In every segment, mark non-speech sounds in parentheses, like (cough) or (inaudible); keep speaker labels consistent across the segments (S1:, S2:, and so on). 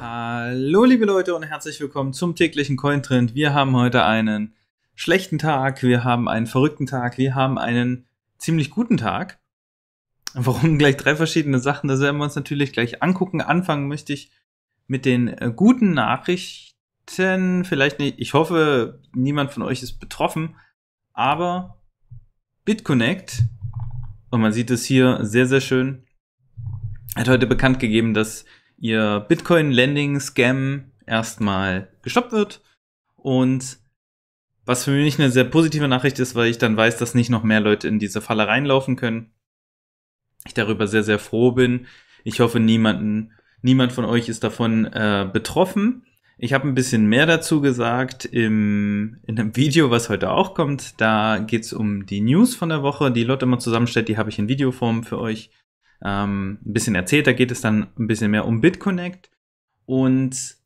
S1: Hallo liebe Leute und herzlich willkommen zum täglichen Cointrend. Wir haben heute einen schlechten Tag, wir haben einen verrückten Tag, wir haben einen ziemlich guten Tag. Warum gleich drei verschiedene Sachen? Das werden wir uns natürlich gleich angucken. Anfangen möchte ich mit den äh, guten Nachrichten. Vielleicht nicht, ich hoffe, niemand von euch ist betroffen, aber BitConnect und man sieht es hier sehr, sehr schön. Hat heute bekannt gegeben, dass ihr bitcoin landing scam erstmal gestoppt wird. Und was für mich eine sehr positive Nachricht ist, weil ich dann weiß, dass nicht noch mehr Leute in diese Falle reinlaufen können. Ich darüber sehr, sehr froh bin. Ich hoffe, niemanden, niemand von euch ist davon äh, betroffen. Ich habe ein bisschen mehr dazu gesagt im, in einem Video, was heute auch kommt. Da geht es um die News von der Woche, die Lotte immer zusammenstellt. Die habe ich in Videoform für euch ähm, ein bisschen erzählt. Da geht es dann ein bisschen mehr um BitConnect. Und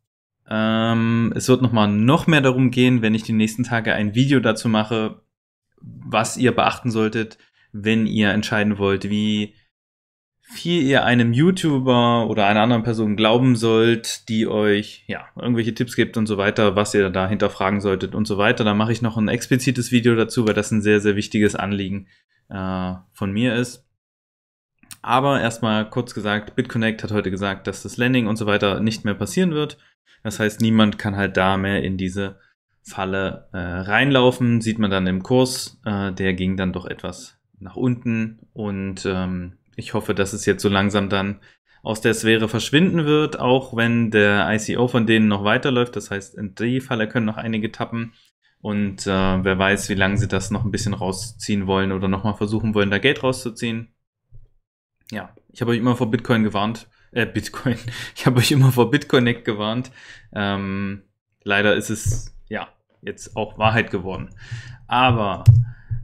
S1: ähm, es wird nochmal noch mehr darum gehen, wenn ich die nächsten Tage ein Video dazu mache, was ihr beachten solltet, wenn ihr entscheiden wollt, wie viel ihr einem YouTuber oder einer anderen Person glauben sollt, die euch ja irgendwelche Tipps gibt und so weiter, was ihr da hinterfragen solltet und so weiter. Da mache ich noch ein explizites Video dazu, weil das ein sehr, sehr wichtiges Anliegen äh, von mir ist. Aber erstmal kurz gesagt, BitConnect hat heute gesagt, dass das Landing und so weiter nicht mehr passieren wird. Das heißt, niemand kann halt da mehr in diese Falle äh, reinlaufen. Sieht man dann im Kurs, äh, der ging dann doch etwas nach unten und ähm, ich hoffe, dass es jetzt so langsam dann aus der Sphäre verschwinden wird, auch wenn der ICO von denen noch weiterläuft. Das heißt, in dem Fall können noch einige tappen. Und äh, wer weiß, wie lange sie das noch ein bisschen rausziehen wollen oder nochmal versuchen wollen, da Geld rauszuziehen. Ja, ich habe euch immer vor Bitcoin gewarnt. Äh, Bitcoin. (laughs) Ich habe euch immer vor Bitconnect gewarnt. Ähm, leider ist es, ja, jetzt auch Wahrheit geworden. Aber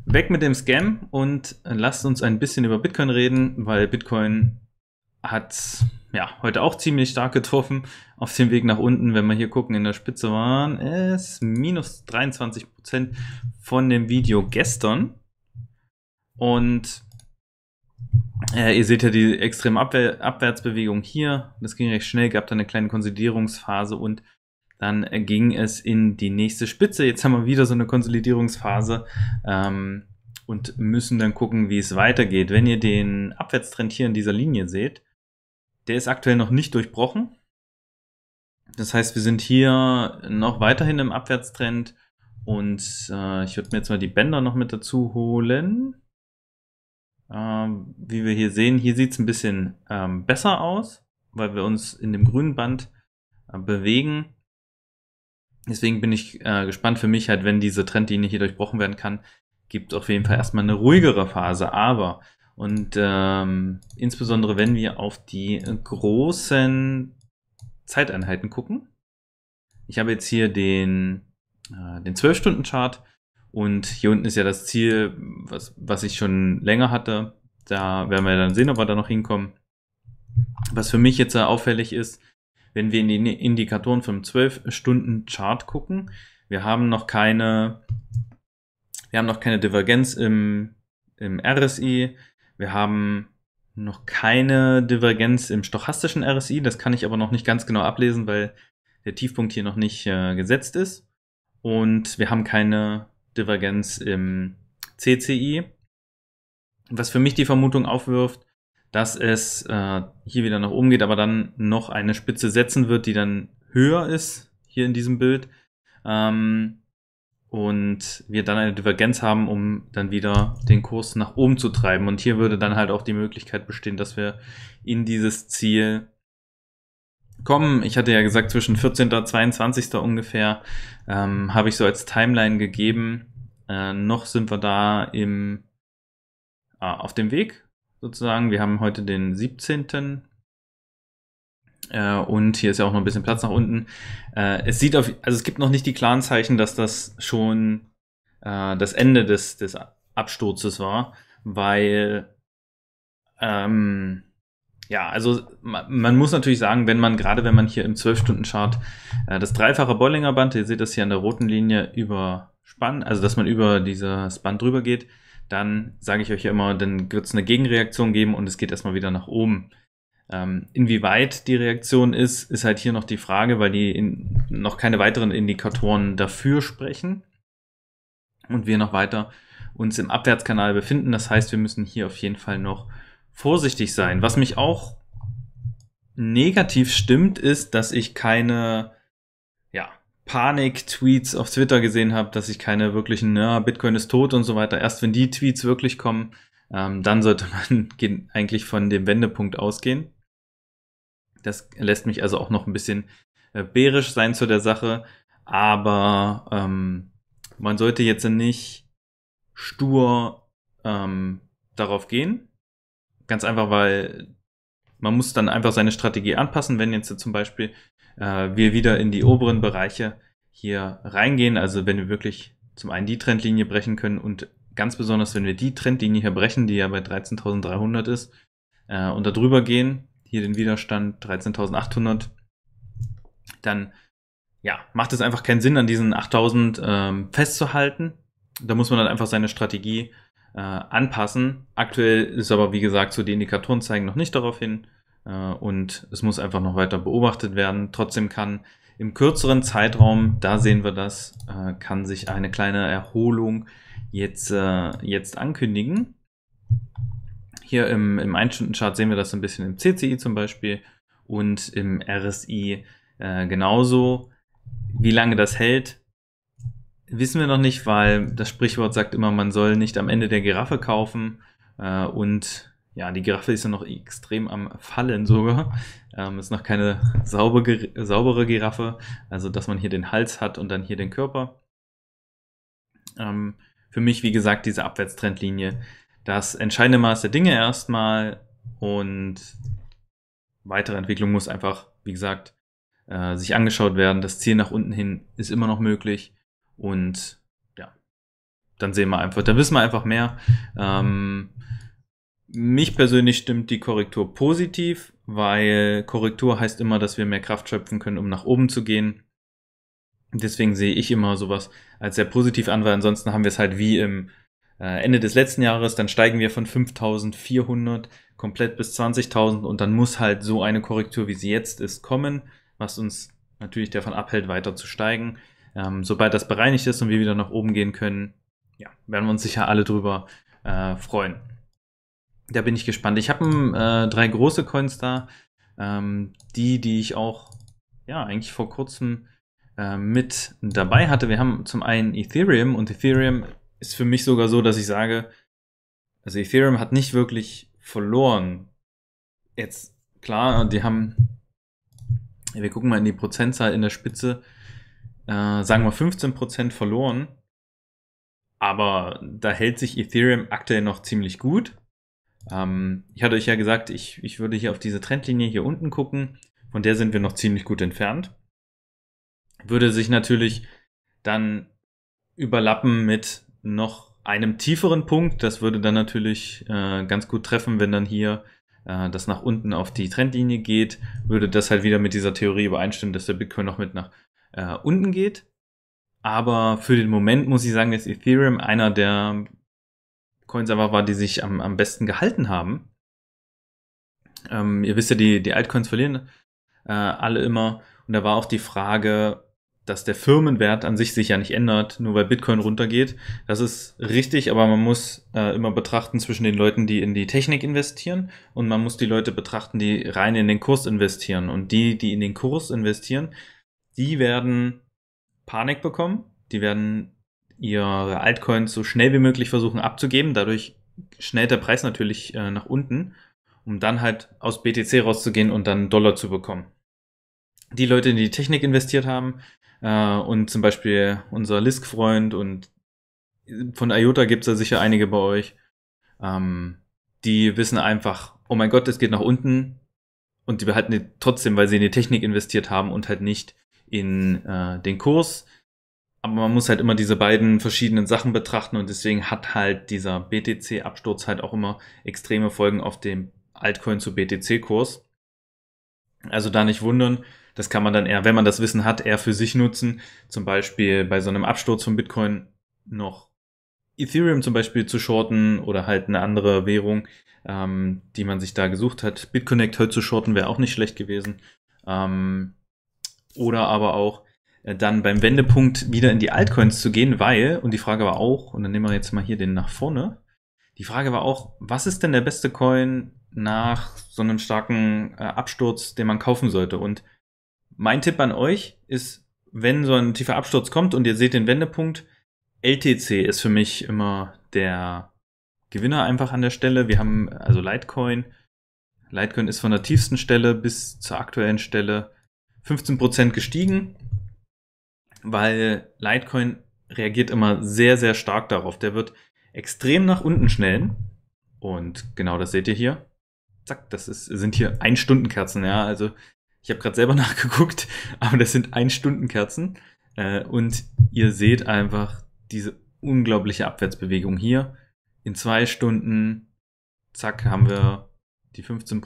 S1: Weg mit dem Scam und lasst uns ein bisschen über Bitcoin reden, weil Bitcoin hat ja heute auch ziemlich stark getroffen auf dem Weg nach unten. Wenn wir hier gucken, in der Spitze waren es minus 23 Prozent von dem Video gestern. Und äh, ihr seht ja die extreme Abwehr Abwärtsbewegung hier. Das ging recht schnell, gab da eine kleine Konsolidierungsphase und dann ging es in die nächste Spitze. Jetzt haben wir wieder so eine Konsolidierungsphase. Ähm, und müssen dann gucken, wie es weitergeht. Wenn ihr den Abwärtstrend hier in dieser Linie seht, der ist aktuell noch nicht durchbrochen. Das heißt, wir sind hier noch weiterhin im Abwärtstrend und äh, ich würde mir jetzt mal die Bänder noch mit dazu holen. Ähm, wie wir hier sehen, hier sieht es ein bisschen ähm, besser aus, weil wir uns in dem grünen Band äh, bewegen. Deswegen bin ich äh, gespannt für mich halt, wenn diese Trendlinie hier durchbrochen werden kann, gibt es auf jeden Fall erstmal eine ruhigere Phase. Aber und ähm, insbesondere wenn wir auf die großen Zeiteinheiten gucken, ich habe jetzt hier den, äh, den 12-Stunden-Chart und hier unten ist ja das Ziel, was, was ich schon länger hatte. Da werden wir dann sehen, ob wir da noch hinkommen. Was für mich jetzt äh, auffällig ist, wenn wir in die Indikatoren vom 12-Stunden-Chart gucken, wir haben noch keine, wir haben noch keine Divergenz im, im RSI, wir haben noch keine Divergenz im stochastischen RSI, das kann ich aber noch nicht ganz genau ablesen, weil der Tiefpunkt hier noch nicht äh, gesetzt ist. Und wir haben keine Divergenz im CCI. Was für mich die Vermutung aufwirft, dass es äh, hier wieder nach oben geht, aber dann noch eine Spitze setzen wird, die dann höher ist, hier in diesem Bild. Ähm, und wir dann eine Divergenz haben, um dann wieder den Kurs nach oben zu treiben. Und hier würde dann halt auch die Möglichkeit bestehen, dass wir in dieses Ziel kommen. Ich hatte ja gesagt, zwischen 14. und 22. ungefähr ähm, habe ich so als Timeline gegeben. Äh, noch sind wir da im, äh, auf dem Weg, sozusagen. Wir haben heute den 17. Äh, und hier ist ja auch noch ein bisschen Platz nach unten. Äh, es sieht auf, also es gibt noch nicht die klaren Zeichen, dass das schon äh, das Ende des, des Absturzes war, weil ähm, ja, also man, man, muss natürlich sagen, wenn man, gerade wenn man hier im 12-Stunden-Chart äh, das dreifache Bollinger Band, ihr seht das hier an der roten Linie überspannt, also dass man über dieses Band drüber geht, dann sage ich euch ja immer, dann wird es eine Gegenreaktion geben und es geht erstmal wieder nach oben. Ähm, inwieweit die Reaktion ist, ist halt hier noch die Frage, weil die in, noch keine weiteren Indikatoren dafür sprechen und wir noch weiter uns im Abwärtskanal befinden. Das heißt, wir müssen hier auf jeden Fall noch vorsichtig sein. Was mich auch negativ stimmt, ist, dass ich keine Panik-Tweets auf Twitter gesehen habe, dass ich keine wirklichen, ja, Bitcoin ist tot und so weiter. Erst wenn die Tweets wirklich kommen, ähm, dann sollte man (laughs) eigentlich von dem Wendepunkt ausgehen. Das lässt mich also auch noch ein bisschen äh, bärisch sein zu der Sache, aber ähm, man sollte jetzt nicht stur ähm, darauf gehen. Ganz einfach, weil man muss dann einfach seine Strategie anpassen. Wenn jetzt zum Beispiel äh, wir wieder in die oberen Bereiche hier reingehen. Also wenn wir wirklich zum einen die Trendlinie brechen können und ganz besonders, wenn wir die Trendlinie hier brechen, die ja bei 13.300 ist, äh, und darüber gehen, hier den Widerstand 13.800, dann ja, macht es einfach keinen Sinn, an diesen 8000 ähm, festzuhalten. Da muss man dann einfach seine Strategie äh, anpassen. Aktuell ist aber, wie gesagt, so die Indikatoren zeigen noch nicht darauf hin. Äh, und es muss einfach noch weiter beobachtet werden. Trotzdem kann im kürzeren Zeitraum, da sehen wir das, äh, kann sich eine kleine Erholung jetzt, äh, jetzt ankündigen. Hier im, im Einstunden-Chart sehen wir das ein bisschen im CCI zum Beispiel und im RSI genauso. Wie lange das hält, wissen wir noch nicht, weil das Sprichwort sagt immer, man soll nicht am Ende der Giraffe kaufen. und ja, die Giraffe ist ja noch extrem am Fallen sogar. Ähm, ist noch keine saubere, saubere Giraffe. Also, dass man hier den Hals hat und dann hier den Körper. Ähm, für mich, wie gesagt, diese Abwärtstrendlinie. Das entscheidende Maß der Dinge erstmal und weitere Entwicklung muss einfach, wie gesagt, äh, sich angeschaut werden. Das Ziel nach unten hin ist immer noch möglich und ja, dann sehen wir einfach, dann wissen wir einfach mehr. Ähm, mich persönlich stimmt die Korrektur positiv, weil Korrektur heißt immer, dass wir mehr Kraft schöpfen können, um nach oben zu gehen. Deswegen sehe ich immer sowas als sehr positiv an, weil ansonsten haben wir es halt wie im äh, Ende des letzten Jahres, dann steigen wir von 5400 komplett bis 20.000 und dann muss halt so eine Korrektur, wie sie jetzt ist, kommen, was uns natürlich davon abhält, weiter zu steigen. Ähm, sobald das bereinigt ist und wir wieder nach oben gehen können, ja, werden wir uns sicher alle drüber äh, freuen. Da bin ich gespannt. Ich habe ähm, äh, drei große Coins da. Ähm, die, die ich auch ja eigentlich vor kurzem äh, mit dabei hatte. Wir haben zum einen Ethereum und Ethereum ist für mich sogar so, dass ich sage, also Ethereum hat nicht wirklich verloren. Jetzt klar, die haben, wir gucken mal in die Prozentzahl in der Spitze, äh, sagen wir 15% verloren. Aber da hält sich Ethereum aktuell noch ziemlich gut. Ähm, ich hatte euch ja gesagt, ich, ich würde hier auf diese Trendlinie hier unten gucken. Von der sind wir noch ziemlich gut entfernt. Würde sich natürlich dann überlappen mit noch einem tieferen Punkt. Das würde dann natürlich äh, ganz gut treffen, wenn dann hier äh, das nach unten auf die Trendlinie geht, würde das halt wieder mit dieser Theorie übereinstimmen, dass der Bitcoin noch mit nach äh, unten geht. Aber für den Moment muss ich sagen, ist Ethereum einer der Coins einfach war, die sich am, am besten gehalten haben. Ähm, ihr wisst ja, die, die Altcoins verlieren äh, alle immer. Und da war auch die Frage, dass der Firmenwert an sich sich ja nicht ändert, nur weil Bitcoin runtergeht. Das ist richtig, aber man muss äh, immer betrachten zwischen den Leuten, die in die Technik investieren und man muss die Leute betrachten, die rein in den Kurs investieren. Und die, die in den Kurs investieren, die werden Panik bekommen, die werden ihre Altcoins so schnell wie möglich versuchen abzugeben. Dadurch schnellt der Preis natürlich äh, nach unten, um dann halt aus BTC rauszugehen und dann Dollar zu bekommen. Die Leute, die in die Technik investiert haben äh, und zum Beispiel unser Lisk-Freund und von IOTA gibt es da sicher einige bei euch, ähm, die wissen einfach, oh mein Gott, es geht nach unten und die behalten die trotzdem, weil sie in die Technik investiert haben und halt nicht in äh, den Kurs, aber man muss halt immer diese beiden verschiedenen Sachen betrachten und deswegen hat halt dieser BTC-Absturz halt auch immer extreme Folgen auf dem Altcoin zu BTC-Kurs. Also da nicht wundern, das kann man dann eher, wenn man das Wissen hat, eher für sich nutzen. Zum Beispiel bei so einem Absturz von Bitcoin noch Ethereum zum Beispiel zu shorten oder halt eine andere Währung, ähm, die man sich da gesucht hat. BitConnect heute zu shorten wäre auch nicht schlecht gewesen. Ähm, oder aber auch äh, dann beim Wendepunkt wieder in die Altcoins zu gehen, weil, und die Frage war auch, und dann nehmen wir jetzt mal hier den nach vorne, die Frage war auch, was ist denn der beste Coin nach so einem starken äh, Absturz, den man kaufen sollte? Und mein Tipp an euch ist, wenn so ein tiefer Absturz kommt und ihr seht den Wendepunkt, LTC ist für mich immer der Gewinner einfach an der Stelle. Wir haben also Litecoin. Litecoin ist von der tiefsten Stelle bis zur aktuellen Stelle 15% gestiegen weil Litecoin reagiert immer sehr, sehr stark darauf. Der wird extrem nach unten schnellen. Und genau das seht ihr hier. Zack, das ist, sind hier Ein-Stunden-Kerzen. Ja, also ich habe gerade selber (laughs) nachgeguckt, aber das sind Ein-Stunden-Kerzen. Äh, und ihr seht einfach diese unglaubliche Abwärtsbewegung hier. In zwei Stunden, zack, haben wir die 15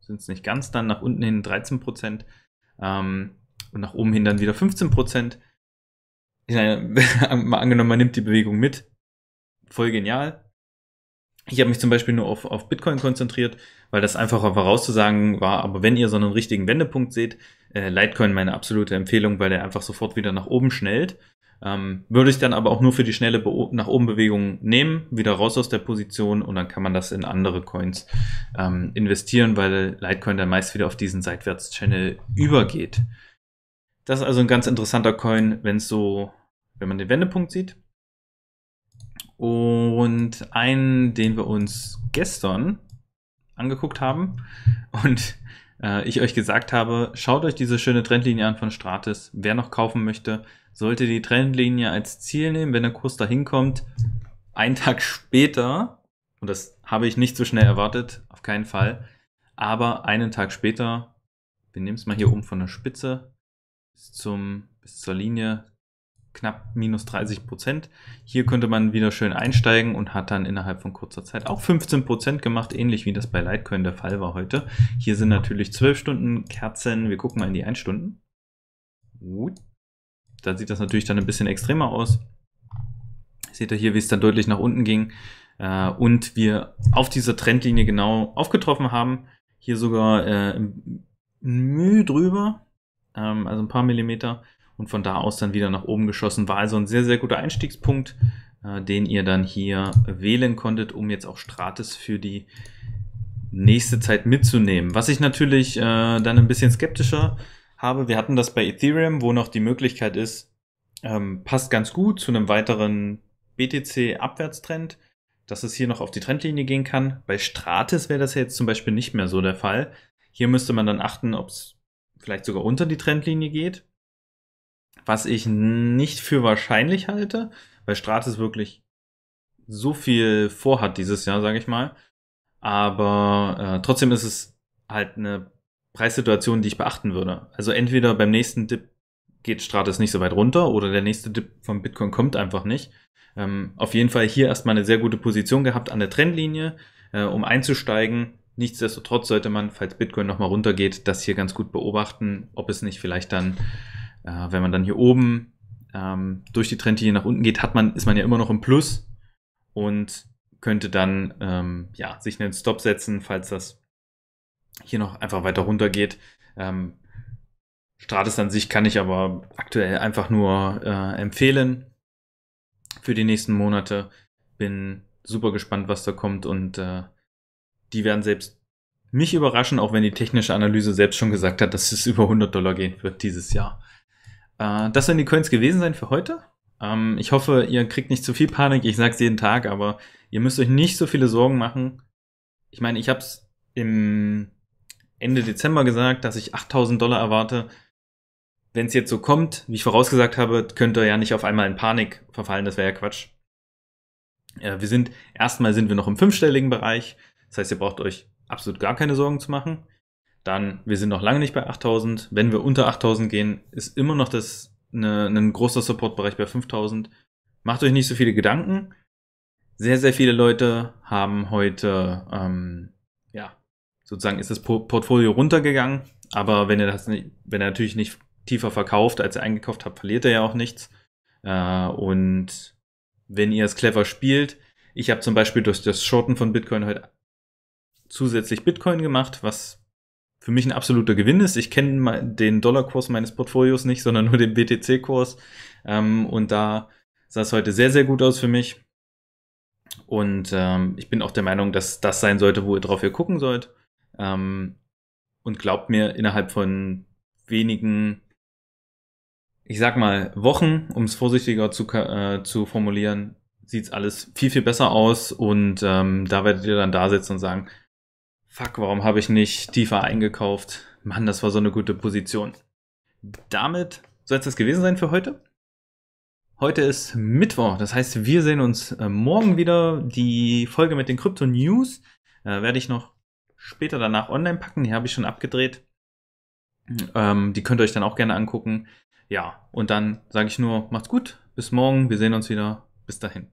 S1: sind es nicht ganz, dann nach unten hin 13 Ähm, und nach oben hin dann wieder 15 Prozent. (laughs) mal angenommen, man nimmt die Bewegung mit. Voll genial. Ich habe mich zum Beispiel nur auf, auf Bitcoin konzentriert, weil das einfacher vorauszusagen war. Aber wenn ihr so einen richtigen Wendepunkt seht, äh, Litecoin meine absolute Empfehlung, weil er einfach sofort wieder nach oben schnellt. Ähm, würde ich dann aber auch nur für die schnelle Be nach oben Bewegung nehmen, wieder raus aus der Position und dann kann man das in andere Coins ähm, investieren, weil Litecoin dann meist wieder auf diesen Seitwärts-Channel übergeht. Das ist also ein ganz interessanter Coin, wenn es so, wenn man den Wendepunkt sieht. Und einen, den wir uns gestern angeguckt haben und äh, ich euch gesagt habe, schaut euch diese schöne Trendlinie an von Stratis. Wer noch kaufen möchte, sollte die Trendlinie als Ziel nehmen, wenn der Kurs dahin kommt. Einen Tag später, und das habe ich nicht so schnell erwartet, auf keinen Fall, aber einen Tag später, wir nehmen es mal hier oben von der Spitze, bis, zum, bis zur Linie knapp minus 30 Prozent. Hier könnte man wieder schön einsteigen und hat dann innerhalb von kurzer Zeit auch 15 Prozent gemacht, ähnlich wie das bei Litecoin der Fall war heute. Hier sind natürlich 12 Stunden Kerzen. Wir gucken mal in die 1 Stunden. Gut. Da sieht das natürlich dann ein bisschen extremer aus. Seht ihr hier, wie es dann deutlich nach unten ging äh, und wir auf dieser Trendlinie genau aufgetroffen haben. Hier sogar äh, Mühe drüber, ähm, also ein paar Millimeter. Und von da aus dann wieder nach oben geschossen. War also ein sehr, sehr guter Einstiegspunkt, äh, den ihr dann hier wählen konntet, um jetzt auch Stratis für die nächste Zeit mitzunehmen. Was ich natürlich äh, dann ein bisschen skeptischer habe, wir hatten das bei Ethereum, wo noch die Möglichkeit ist, ähm, passt ganz gut zu einem weiteren BTC-Abwärtstrend, dass es hier noch auf die Trendlinie gehen kann. Bei Stratis wäre das ja jetzt zum Beispiel nicht mehr so der Fall. Hier müsste man dann achten, ob es vielleicht sogar unter die Trendlinie geht. Was ich nicht für wahrscheinlich halte, weil Stratis wirklich so viel vorhat dieses Jahr, sage ich mal. Aber äh, trotzdem ist es halt eine Preissituation, die ich beachten würde. Also entweder beim nächsten Dip geht Stratis nicht so weit runter oder der nächste Dip von Bitcoin kommt einfach nicht. Ähm, auf jeden Fall hier erstmal eine sehr gute Position gehabt an der Trendlinie, äh, um einzusteigen Nichtsdestotrotz sollte man, falls Bitcoin nochmal runtergeht, das hier ganz gut beobachten, ob es nicht vielleicht dann, äh, wenn man dann hier oben ähm, durch die Trendlinie nach unten geht, hat man, ist man ja immer noch im Plus und könnte dann ähm, ja, sich einen Stop setzen, falls das hier noch einfach weiter runtergeht. Ähm, Stratus an sich kann ich aber aktuell einfach nur äh, empfehlen für die nächsten Monate. Bin super gespannt, was da kommt und äh, die werden selbst mich überraschen, auch wenn die technische Analyse selbst schon gesagt hat, dass es (laughs) über 100 Dollar gehen wird dieses Jahr. Äh, das werden die Coins gewesen sein für heute. Ähm, ich hoffe, ihr kriegt nicht zu viel Panik. Ich sage es jeden Tag, aber ihr müsst euch nicht so viele Sorgen machen. Ich meine, ich habe es im Ende Dezember gesagt, dass ich 8000 Dollar erwarte. Wenn es jetzt so kommt, wie ich vorausgesagt habe, könnt ihr ja nicht auf einmal in Panik verfallen. Das wäre ja Quatsch. Ja, äh, wir sind, erstmal sind wir noch im fünfstelligen Bereich. Das heißt, ihr braucht euch absolut gar keine Sorgen zu machen. Dann, wir sind noch lange nicht bei 8000. Wenn wir unter 8000 gehen, ist immer noch das eine, ein großer Supportbereich bei 5000. Macht euch nicht so viele Gedanken. Sehr, sehr viele Leute haben heute, ähm, ja, sozusagen ist das Portfolio runtergegangen. Aber wenn ihr das nicht, wenn ihr natürlich nicht tiefer verkauft, als ihr eingekauft habt, verliert ihr ja auch nichts. Äh, und wenn ihr es clever spielt, ich habe zum Beispiel durch das Shorten von Bitcoin heute zusätzlich Bitcoin gemacht, was für mich ein absoluter Gewinn ist. Ich kenne den Dollarkurs meines Portfolios nicht, sondern nur den BTC-Kurs. Ähm, und da sah es heute sehr, sehr gut aus für mich. Und ähm, ich bin auch der Meinung, dass das sein sollte, wo ihr drauf ihr gucken sollt. Ähm, und glaubt mir, innerhalb von wenigen, ich sag mal, Wochen, um es vorsichtiger zu, äh, zu formulieren, sieht es alles viel, viel besser aus. Und ähm, da werdet ihr dann da sitzen und sagen, Fuck, warum habe ich nicht tiefer eingekauft? Mann, das war so eine gute Position. Damit soll es das gewesen sein für heute. Heute ist Mittwoch, das heißt, wir sehen uns äh, morgen wieder. Die Folge mit den Krypto News äh, werde ich noch später danach online packen. Die habe ich schon abgedreht. Ähm, die könnt ihr euch dann auch gerne angucken. Ja, und dann sage ich nur, macht's gut, bis morgen, wir sehen uns wieder. Bis dahin.